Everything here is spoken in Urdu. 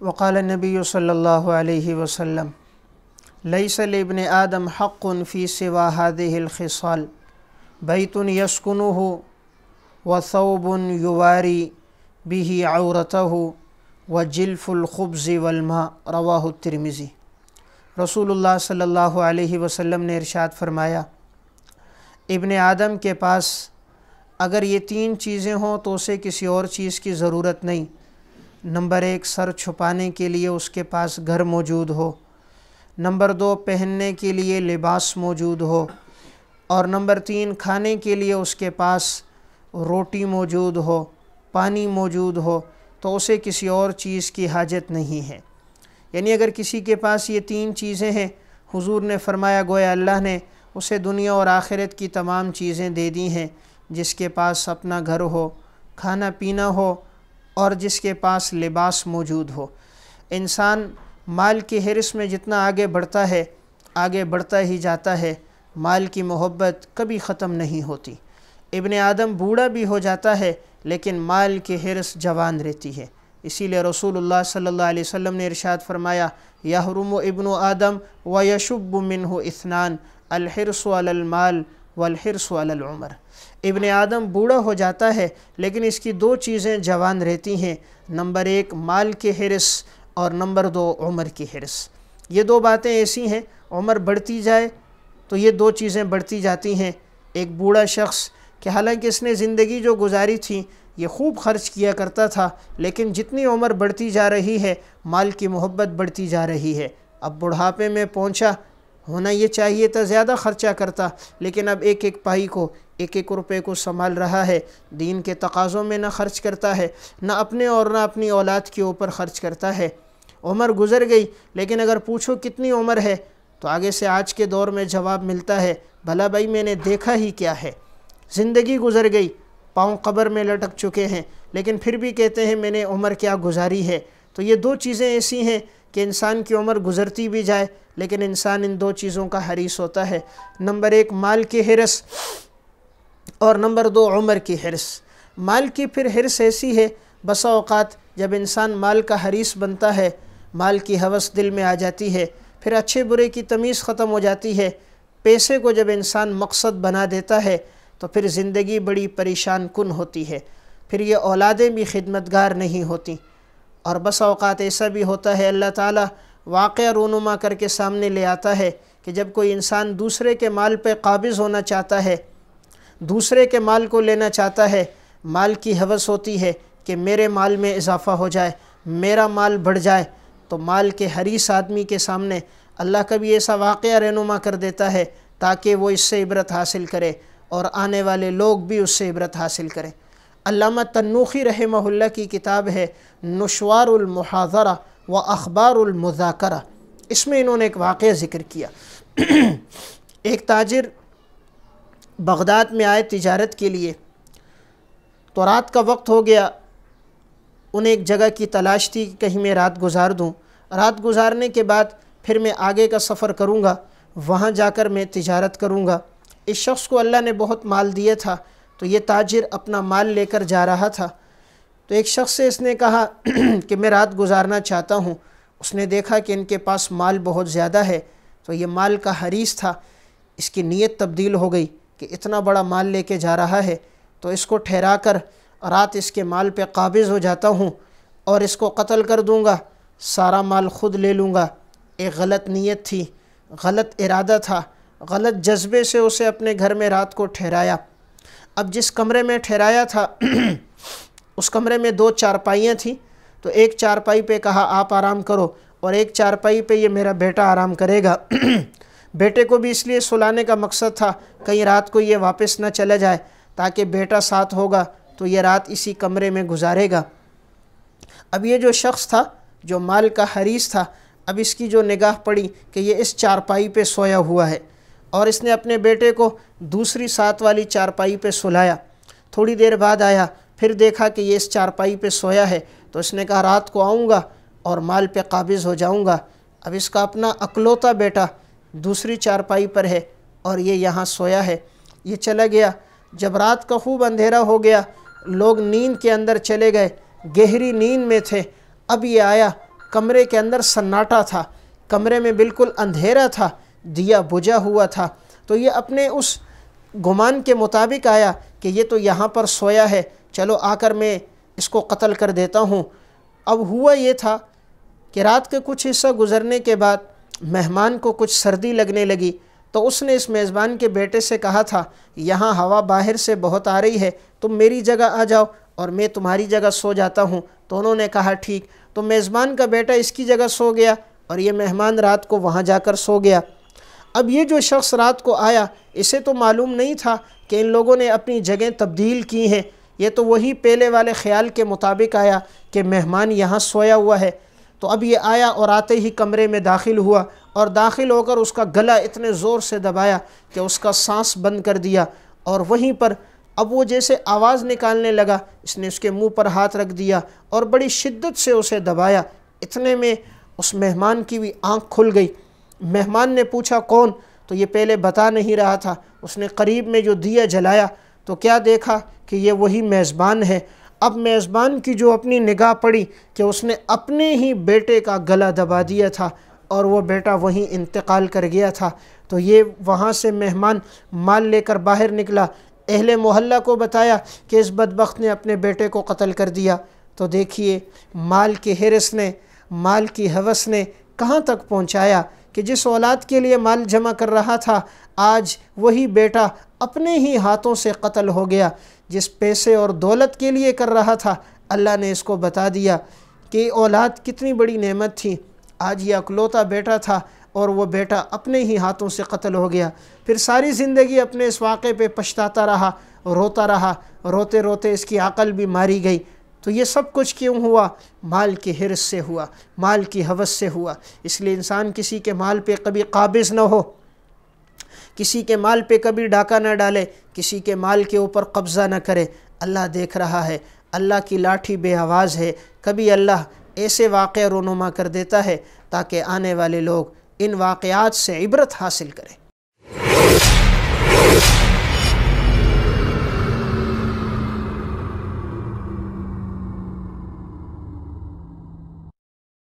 وقال نبی صلی اللہ علیہ وسلم لیس لابن آدم حق فی سوا هذه الخصال بیت بیتن وثوب یواری بیہی عورتہ وجلف الخبز والماء رواہ الترمزی رسول اللہ صلی اللہ علیہ وسلم نے ارشاد فرمایا ابن آدم کے پاس اگر یہ تین چیزیں ہوں تو اسے کسی اور چیز کی ضرورت نہیں نمبر ایک سر چھپانے کے لیے اس کے پاس گھر موجود ہو نمبر دو پہننے کے لیے لباس موجود ہو اور نمبر تین کھانے کے لیے اس کے پاس روٹی موجود ہو پانی موجود ہو تو اسے کسی اور چیز کی حاجت نہیں ہے یعنی اگر کسی کے پاس یہ تین چیزیں ہیں حضور نے فرمایا گویا اللہ نے اسے دنیا اور آخرت کی تمام چیزیں دے دی ہیں جس کے پاس اپنا گھر ہو کھانا پینا ہو اور جس کے پاس لباس موجود ہو انسان مال کی حرس میں جتنا آگے بڑھتا ہے آگے بڑھتا ہی جاتا ہے مال کی محبت کبھی ختم نہیں ہوتی ابن آدم بوڑھا بھی ہو جاتا ہے لیکن مال کی حرس جوان رہتی ہے اسی لیے رسول اللہ صلی اللہ علیہ وسلم نے ارشاد فرمایا یحرم ابن آدم و یشب منہ اثنان الحرس علی المال والحرس العمر ابن آدم بوڑھا ہو جاتا ہے لیکن اس کی دو چیزیں جوان رہتی ہیں نمبر ایک مال کے حرص اور نمبر دو عمر کی حرس یہ دو باتیں ایسی ہیں عمر بڑھتی جائے تو یہ دو چیزیں بڑھتی جاتی ہیں ایک بوڑھا شخص کہ حالانکہ اس نے زندگی جو گزاری تھی یہ خوب خرچ کیا کرتا تھا لیکن جتنی عمر بڑھتی جا رہی ہے مال کی محبت بڑھتی جا رہی ہے اب بڑھاپے میں پہنچا ہونا یہ چاہیے تھا زیادہ خرچہ کرتا لیکن اب ایک ایک پائی کو ایک ایک روپے کو سنبھال رہا ہے دین کے تقاضوں میں نہ خرچ کرتا ہے نہ اپنے اور نہ اپنی اولاد کے اوپر خرچ کرتا ہے عمر گزر گئی لیکن اگر پوچھو کتنی عمر ہے تو آگے سے آج کے دور میں جواب ملتا ہے بھلا بھائی میں نے دیکھا ہی کیا ہے زندگی گزر گئی پاؤں قبر میں لٹک چکے ہیں لیکن پھر بھی کہتے ہیں میں نے عمر کیا گزاری ہے تو یہ دو چیزیں ایسی ہیں کہ انسان کی عمر گزرتی بھی جائے لیکن انسان ان دو چیزوں کا حریص ہوتا ہے نمبر ایک مال کی حرص اور نمبر دو عمر کی حرص مال کی پھر حرص ایسی ہے بسا اوقات جب انسان مال کا حریص بنتا ہے مال کی حوث دل میں آ جاتی ہے پھر اچھے برے کی تمیز ختم ہو جاتی ہے پیسے کو جب انسان مقصد بنا دیتا ہے تو پھر زندگی بڑی پریشان کن ہوتی ہے پھر یہ اولادیں بھی خدمتگار نہیں ہوتیں اور بس اوقات ایسا بھی ہوتا ہے اللہ تعالیٰ واقعہ رونما کر کے سامنے لے آتا ہے کہ جب کوئی انسان دوسرے کے مال پہ قابض ہونا چاہتا ہے دوسرے کے مال کو لینا چاہتا ہے مال کی حوث ہوتی ہے کہ میرے مال میں اضافہ ہو جائے میرا مال بڑھ جائے تو مال کے حریص آدمی کے سامنے اللہ کا بھی ایسا واقعہ رہنما کر دیتا ہے تاکہ وہ اس سے عبرت حاصل کرے اور آنے والے لوگ بھی اس سے عبرت حاصل کریں علامہ تنوخی رحمہ اللہ کی کتاب ہے نشوار المحاظرہ و اخبار المذاکرہ اس میں انہوں نے ایک واقعہ ذکر کیا ایک تاجر بغداد میں آئے تجارت کے لیے تو رات کا وقت ہو گیا انہیں ایک جگہ کی تلاش تھی کہیں میں رات گزار دوں رات گزارنے کے بعد پھر میں آگے کا سفر کروں گا وہاں جا کر میں تجارت کروں گا اس شخص کو اللہ نے بہت مال دیا تھا تو یہ تاجر اپنا مال لے کر جا رہا تھا تو ایک شخص سے اس نے کہا کہ میں رات گزارنا چاہتا ہوں اس نے دیکھا کہ ان کے پاس مال بہت زیادہ ہے تو یہ مال کا حریث تھا اس کی نیت تبدیل ہو گئی کہ اتنا بڑا مال لے کے جا رہا ہے تو اس کو ٹھہرا کر رات اس کے مال پہ قابض ہو جاتا ہوں اور اس کو قتل کر دوں گا سارا مال خود لے لوں گا ایک غلط نیت تھی غلط ارادہ تھا غلط جذبے سے اسے اپنے گھر میں رات کو ٹھہرایا اب جس کمرے میں ٹھہرایا تھا اس کمرے میں دو چارپائیاں تھیں تو ایک چارپائی پہ کہا آپ آرام کرو اور ایک چارپائی پہ یہ میرا بیٹا آرام کرے گا بیٹے کو بھی اس لیے سلانے کا مقصد تھا کہیں رات کو یہ واپس نہ چلا جائے تاکہ بیٹا ساتھ ہوگا تو یہ رات اسی کمرے میں گزارے گا اب یہ جو شخص تھا جو مال کا حریص تھا اب اس کی جو نگاہ پڑی کہ یہ اس چارپائی پہ سویا ہوا ہے اور اس نے اپنے بیٹے کو دوسری ساتھ والی چارپائی پہ سلایا تھوڑی دیر بعد آیا پھر دیکھا کہ یہ اس چارپائی پہ سویا ہے تو اس نے کہا رات کو آؤں گا اور مال پہ قابض ہو جاؤں گا اب اس کا اپنا اکلوتا بیٹا دوسری چارپائی پر ہے اور یہ یہاں سویا ہے یہ چلا گیا جب رات کا خوب اندھیرا ہو گیا لوگ نیند کے اندر چلے گئے گہری نیند میں تھے اب یہ آیا کمرے کے اندر سناٹا تھا کمرے میں بالکل اندھیرا تھا دیا بجھا ہوا تھا تو یہ اپنے اس گمان کے مطابق آیا کہ یہ تو یہاں پر سویا ہے چلو آ کر میں اس کو قتل کر دیتا ہوں اب ہوا یہ تھا کہ رات کے کچھ حصہ گزرنے کے بعد مہمان کو کچھ سردی لگنے لگی تو اس نے اس میزبان کے بیٹے سے کہا تھا یہاں ہوا باہر سے بہت آ رہی ہے تم میری جگہ آ جاؤ اور میں تمہاری جگہ سو جاتا ہوں تو انہوں نے کہا ٹھیک تو میزبان کا بیٹا اس کی جگہ سو گیا اور یہ مہمان رات کو وہاں جا کر سو گیا اب یہ جو شخص رات کو آیا اسے تو معلوم نہیں تھا کہ ان لوگوں نے اپنی جگہیں تبدیل کی ہیں یہ تو وہی پہلے والے خیال کے مطابق آیا کہ مہمان یہاں سویا ہوا ہے تو اب یہ آیا اور آتے ہی کمرے میں داخل ہوا اور داخل ہو کر اس کا گلا اتنے زور سے دبایا کہ اس کا سانس بند کر دیا اور وہیں پر اب وہ جیسے آواز نکالنے لگا اس نے اس کے منہ پر ہاتھ رکھ دیا اور بڑی شدت سے اسے دبایا اتنے میں اس مہمان کی بھی آنکھ کھل گئی مہمان نے پوچھا کون تو یہ پہلے بتا نہیں رہا تھا اس نے قریب میں جو دیا جلایا تو کیا دیکھا کہ یہ وہی میزبان ہے اب میزبان کی جو اپنی نگاہ پڑی کہ اس نے اپنے ہی بیٹے کا گلا دبا دیا تھا اور وہ بیٹا وہیں انتقال کر گیا تھا تو یہ وہاں سے مہمان مال لے کر باہر نکلا اہل محلہ کو بتایا کہ اس بدبخت نے اپنے بیٹے کو قتل کر دیا تو دیکھیے مال کی حرس نے مال کی حوث نے کہاں تک پہنچایا کہ جس اولاد کے لیے مال جمع کر رہا تھا آج وہی بیٹا اپنے ہی ہاتھوں سے قتل ہو گیا جس پیسے اور دولت کے لیے کر رہا تھا اللہ نے اس کو بتا دیا کہ اولاد کتنی بڑی نعمت تھی آج یہ اکلوتا بیٹا تھا اور وہ بیٹا اپنے ہی ہاتھوں سے قتل ہو گیا پھر ساری زندگی اپنے اس واقعے پہ پچھتاتا رہا روتا رہا روتے روتے اس کی عقل بھی ماری گئی تو یہ سب کچھ کیوں ہوا مال کی حرص سے ہوا مال کی حوث سے ہوا اس لیے انسان کسی کے مال پہ کبھی قابض نہ ہو کسی کے مال پہ کبھی ڈاکہ نہ ڈالے کسی کے مال کے اوپر قبضہ نہ کرے اللہ دیکھ رہا ہے اللہ کی لاٹھی بے آواز ہے کبھی اللہ ایسے واقعہ رونما کر دیتا ہے تاکہ آنے والے لوگ ان واقعات سے عبرت حاصل کریں